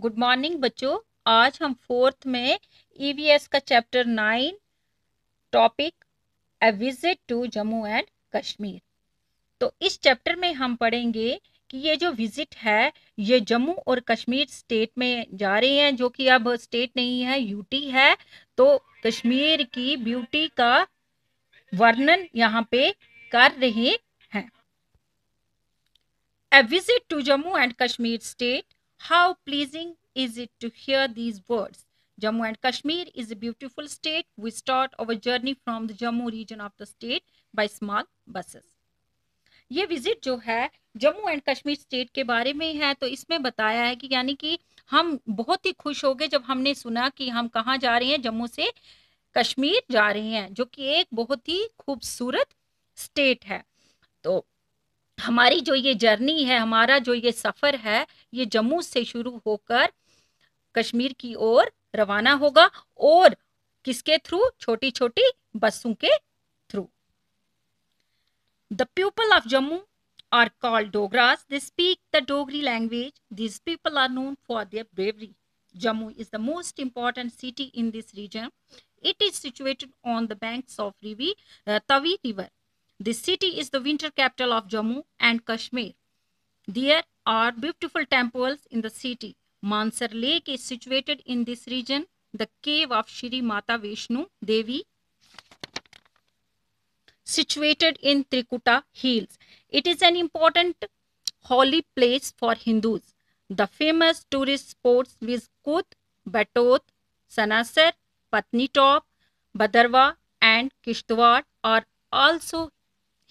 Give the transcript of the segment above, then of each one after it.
Good morning बच्चों आज हम फोर्थ में ईवीएस e का chapter nine topic a visit to Jammu and Kashmir तो इस चैप्टर में हम पढ़ेंगे कि ये जो विजिट है ये जम्मू और कश्मीर स्टेट में जा रहे हैं जो कि अब स्टेट नहीं है यूटी है तो कश्मीर की ब्यूटी का वर्णन यहाँ पे कर रहे हैं a visit to Jammu and Kashmir state How pleasing is it to hear these words? Jammu and Kashmir is a beautiful state. We start our journey from the Jammu region of the state by small buses. ये visit जो है Jammu and Kashmir state के बारे में है तो इसमें बताया है कि यानी कि हम बहुत ही खुश हो गए जब हमने सुना कि हम कहाँ जा रहे हैं जम्मू से कश्मीर जा रहे हैं जो कि एक बहुत ही खूबसूरत स्टेट है तो हमारी जो ये जर्नी है हमारा जो ये सफर है ये जम्मू से शुरू होकर कश्मीर की ओर रवाना होगा और किसके थ्रू छोटी छोटी बसों के through the people of Jammu are called Dogras they speak the Dogri language this people are known for their bravery Jammu is the most important city in this region it is situated on the banks of river Tawi river This city is the winter capital of Jammu and Kashmir. There are beautiful temples in the city. Mansar Lake is situated in this region. The cave of Shri Mata Vishnu Devi situated in Trikuta Hills. It is an important holy place for Hindus. The famous tourist spots Vizkut, Batot, Sanasar, Patni Top, Badarwa and Kishtwar are also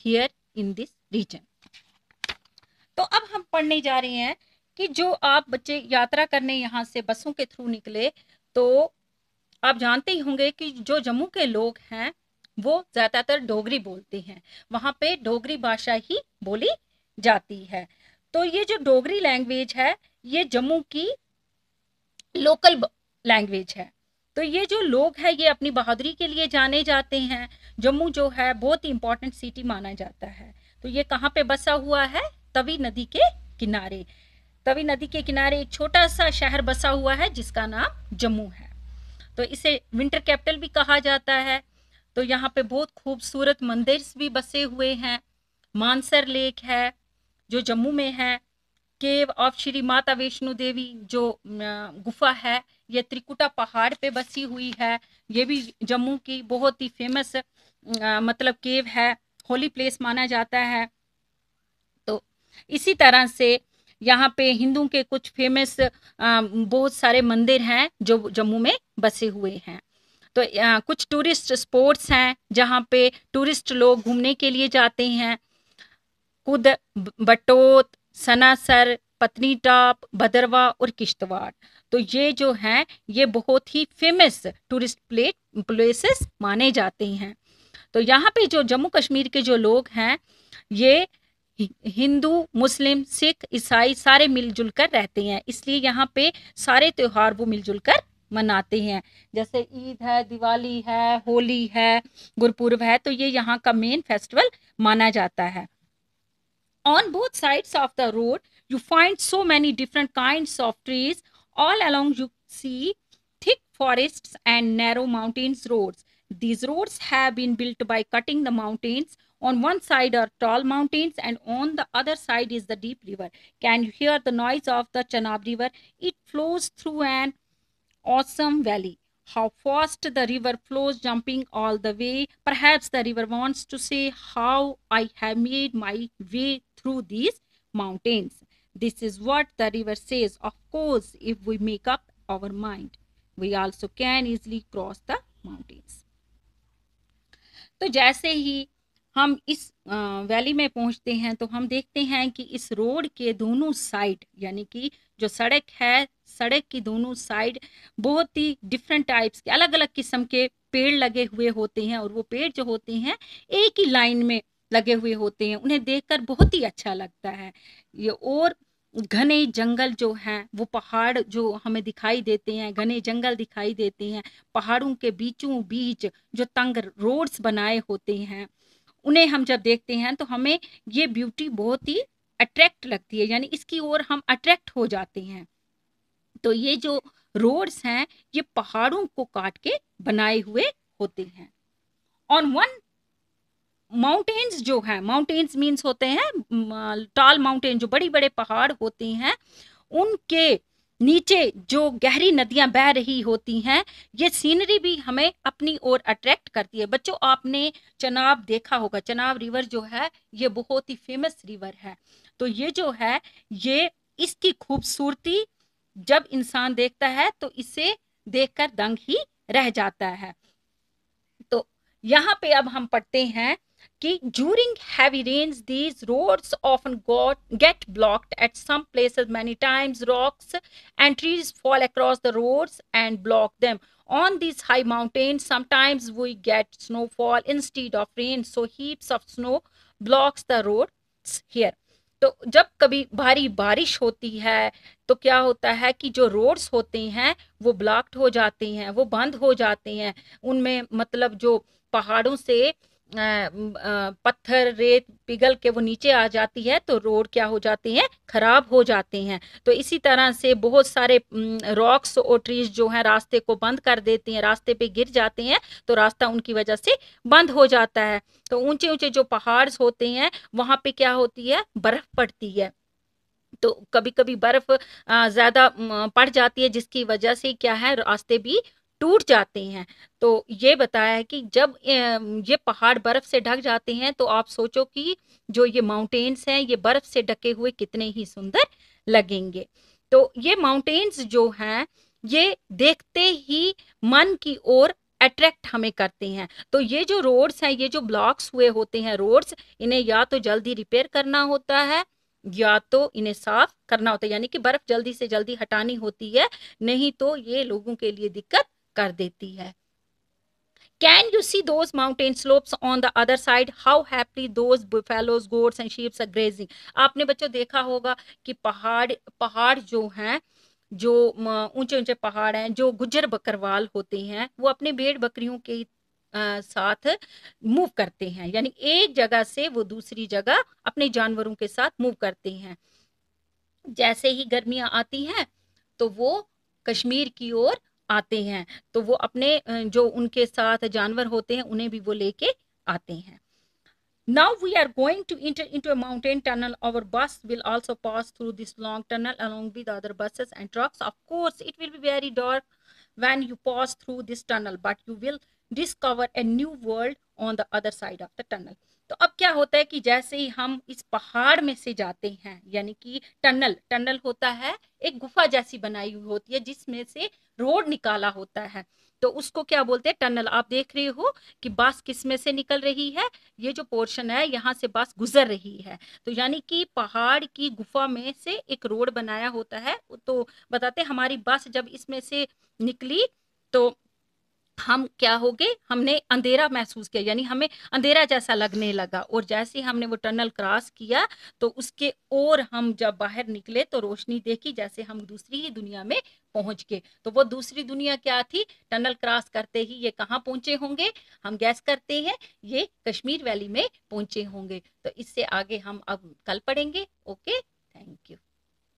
here in this region तो अब हम पढ़ने जा रहे हैं कि जो आप बच्चे यात्रा करने यहाँ से बसों के थ्रू निकले तो आप जानते ही होंगे कि जो जम्मू के लोग हैं वो ज़्यादातर डोगरी बोलते हैं वहाँ पे डोगरी भाषा ही बोली जाती है तो ये जो डोगरी लैंग्वेज है ये जम्मू की लोकल लैंग्वेज है तो ये जो लोग हैं ये अपनी बहादुरी के लिए जाने जाते हैं जम्मू जो है बहुत ही इंपॉर्टेंट सिटी माना जाता है तो ये कहाँ पे बसा हुआ है तवी नदी के किनारे तवी नदी के किनारे एक छोटा सा शहर बसा हुआ है जिसका नाम जम्मू है तो इसे विंटर कैपिटल भी कहा जाता है तो यहाँ पे बहुत खूबसूरत मंदिर भी बसे हुए हैं मानसर लेक है जो जम्मू में है केव ऑफ श्री माता वैष्णो देवी जो गुफा है ये त्रिकुटा पहाड़ पे बसी हुई है ये भी जम्मू की बहुत ही फेमस मतलब केव है होली प्लेस माना जाता है तो इसी तरह से यहाँ पे हिंदू के कुछ फेमस बहुत सारे मंदिर हैं जो जम्मू में बसे हुए हैं तो कुछ टूरिस्ट स्पोर्ट्स हैं जहाँ पे टूरिस्ट लोग घूमने के लिए जाते हैं कुद बटोत सनासर पत्नीटॉप भद्रवा और किश्तवाड़ तो ये जो हैं ये बहुत ही फेमस टूरिस्ट प्लेट प्लेसेस माने जाते हैं तो यहाँ पे जो जम्मू कश्मीर के जो लोग हैं ये हिंदू मुस्लिम सिख ईसाई सारे मिलजुल कर रहते हैं इसलिए यहाँ पे सारे त्यौहार वो मिलजुल कर मनाते हैं जैसे ईद है दिवाली है होली है गुरपुरब है तो ये यहाँ का मेन फेस्टिवल माना जाता है on both sides of the road you find so many different kinds of trees all along you see thick forests and narrow mountains roads these roads have been built by cutting the mountains on one side are tall mountains and on the other side is the deep river can you hear the noise of the chenab river it flows through an awesome valley how fast the river flows jumping all the way perhaps the river wants to say how i have made my way through these mountains. This is what the river says. Of course, if we make up our mind, we also can easily cross the mountains. to jaise hi हम इस valley में पहुंचते हैं तो हम देखते हैं कि इस रोड के दोनों साइड यानी कि जो सड़क है सड़क की दोनों साइड बहुत ही डिफरेंट टाइप्स के अलग अलग किस्म के पेड़ लगे हुए होते हैं और वो पेड़ जो होते हैं एक ही लाइन में लगे हुए होते हैं उन्हें देखकर बहुत ही अच्छा लगता है ये और घने जंगल जो हैं वो पहाड़ जो हमें दिखाई देते हैं घने जंगल दिखाई देते हैं पहाड़ों के बीचों बीच जो तंग रोड्स बनाए होते हैं उन्हें हम जब देखते हैं तो हमें ये ब्यूटी बहुत ही अट्रैक्ट लगती है यानी इसकी ओर हम अट्रैक्ट हो जाते हैं तो ये जो रोड्स हैं ये पहाड़ों को काट के बनाए हुए होते हैं ऑन वन माउंटेन्स जो है माउंटेन्स मीन्स होते हैं टॉल माउंटेन जो बड़े बड़े पहाड़ होते हैं उनके नीचे जो गहरी नदियां बह रही होती हैं ये सीनरी भी हमें अपनी ओर अट्रैक्ट करती है बच्चों आपने चनाब देखा होगा चनाब रिवर जो है ये बहुत ही फेमस रिवर है तो ये जो है ये इसकी खूबसूरती जब इंसान देखता है तो इसे देखकर दंग ही रह जाता है तो यहाँ पे अब हम पढ़ते हैं कि during heavy rain these road often got get block at some places many times rocks and trees fall across the roads and block them on this high mountain sometimes we get snow fall instead of rain so heaps of snow blocks the road here तो जब कभी भारी बारिश होती है तो क्या होता है कि जो रोड्स होते हैं वो ब्लॉक्ड हो जाते हैं वो बंद हो जाते हैं उनमें मतलब जो पहाड़ों से पत्थर रेत पिघल के वो नीचे आ जाती है तो रोड क्या हो जाते हैं ख़राब हो जाते हैं तो इसी तरह से बहुत सारे रॉक्स और ट्रीज जो हैं रास्ते को बंद कर देते हैं रास्ते पे गिर जाते हैं तो रास्ता उनकी वजह से बंद हो जाता है तो ऊंचे ऊंचे जो पहाड़ होते हैं वहां पे क्या होती है बर्फ़ पड़ती है तो कभी कभी बर्फ़ ज़्यादा पड़ जाती है जिसकी वजह से क्या है रास्ते भी टूट जाते हैं तो ये बताया है कि जब ये पहाड़ बर्फ से ढक जाते हैं तो आप सोचो कि जो ये माउंटेन्स हैं ये बर्फ से ढके हुए कितने ही सुंदर लगेंगे तो ये माउंटेन्स जो हैं ये देखते ही मन की ओर अट्रैक्ट हमें करते हैं तो ये जो रोड्स हैं ये जो ब्लॉक्स हुए होते हैं रोड्स इन्हें या तो जल्दी रिपेयर करना होता है या तो इन्हें साफ करना होता है यानी कि बर्फ जल्दी से जल्दी हटानी होती है नहीं तो ये लोगों के लिए दिक्कत कर देती है can you see those mountain slopes on the other side how happy those buffaloes goats and sheeps are grazing आपने बच्चों देखा होगा कि पहाड़ पहाड़ जो हैं जो ऊंचे ऊंचे पहाड़ हैं जो गुजर बकरवाल होते हैं वो अपने भेड़ बकरियों के आ, साथ मूव करते हैं यानी एक जगह से वो दूसरी जगह अपने जानवरों के साथ मूव करते हैं जैसे ही गर्मियां आती हैं तो वो कश्मीर की ओर आते हैं तो वो अपने जो उनके साथ जानवर होते हैं उन्हें भी वो लेके आते हैं Now we are going to enter into a mountain tunnel. Our bus will also pass through this long tunnel along with other buses and trucks. Of course, it will be very dark when you pass through this tunnel, but you will discover a new world on the other side of the tunnel. तो अब क्या होता है कि जैसे ही हम इस पहाड़ में से जाते हैं यानी कि टनल टनल होता है एक गुफा जैसी बनाई हुई होती है जिसमें से रोड निकाला होता है तो उसको क्या बोलते हैं टनल आप देख रहे हो कि बास किस में से निकल रही है ये जो पोर्शन है यहाँ से बास गुजर रही है तो यानी कि पहाड़ की गुफा में से एक रोड बनाया होता है तो बताते हमारी बास जब इसमें से निकली तो हम क्या हो गए हमने अंधेरा महसूस किया यानी हमें अंधेरा जैसा लगने लगा और जैसे हमने वो टनल क्रॉस किया तो उसके और हम जब बाहर निकले तो रोशनी देखी जैसे हम दूसरी ही दुनिया में पहुंच गए तो वो दूसरी दुनिया क्या थी टनल क्रॉस करते ही ये कहाँ पहुंचे होंगे हम गैस करते हैं ये कश्मीर वैली में पहुंचे होंगे तो इससे आगे हम अब कल पढ़ेंगे ओके थैंक यू